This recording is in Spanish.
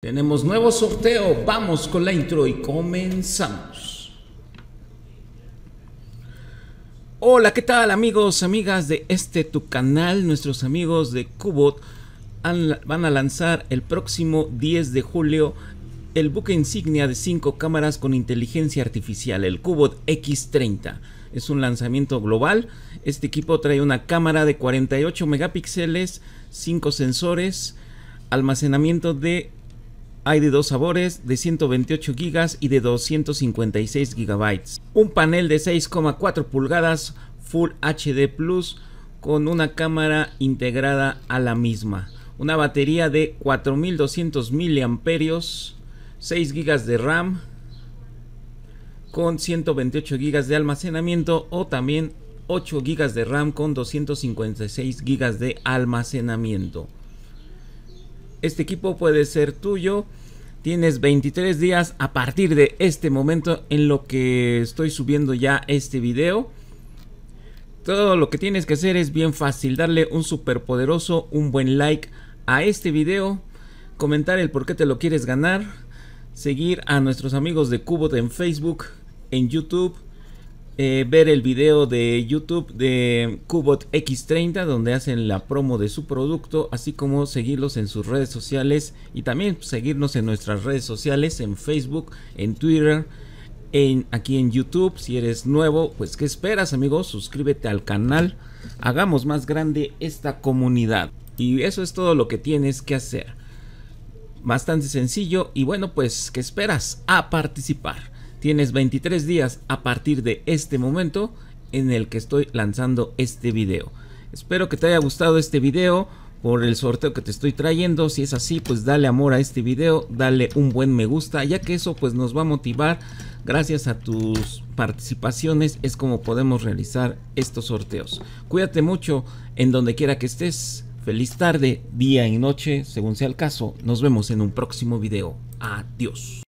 Tenemos nuevo sorteo, vamos con la intro y comenzamos. Hola, ¿qué tal amigos, amigas de este tu canal? Nuestros amigos de Cubot van a lanzar el próximo 10 de julio el buque insignia de 5 cámaras con inteligencia artificial, el Cubot X30. Es un lanzamiento global. Este equipo trae una cámara de 48 megapíxeles, 5 sensores, almacenamiento de hay de dos sabores, de 128 GB y de 256 GB. Un panel de 6,4 pulgadas Full HD Plus con una cámara integrada a la misma. Una batería de 4200 mAh, 6 GB de RAM con 128 GB de almacenamiento o también 8 GB de RAM con 256 GB de almacenamiento. Este equipo puede ser tuyo. Tienes 23 días a partir de este momento en lo que estoy subiendo ya este video. Todo lo que tienes que hacer es bien fácil, darle un super poderoso, un buen like a este video, comentar el por qué te lo quieres ganar, seguir a nuestros amigos de Cubot en Facebook, en YouTube eh, ver el video de YouTube de Cubot X30 donde hacen la promo de su producto, así como seguirlos en sus redes sociales y también seguirnos en nuestras redes sociales, en Facebook, en Twitter, en, aquí en YouTube. Si eres nuevo, pues ¿qué esperas amigos? Suscríbete al canal, hagamos más grande esta comunidad. Y eso es todo lo que tienes que hacer. Bastante sencillo y bueno, pues ¿qué esperas? A participar. Tienes 23 días a partir de este momento en el que estoy lanzando este video. Espero que te haya gustado este video por el sorteo que te estoy trayendo. Si es así, pues dale amor a este video, dale un buen me gusta, ya que eso pues nos va a motivar. Gracias a tus participaciones es como podemos realizar estos sorteos. Cuídate mucho en donde quiera que estés. Feliz tarde, día y noche, según sea el caso. Nos vemos en un próximo video. Adiós.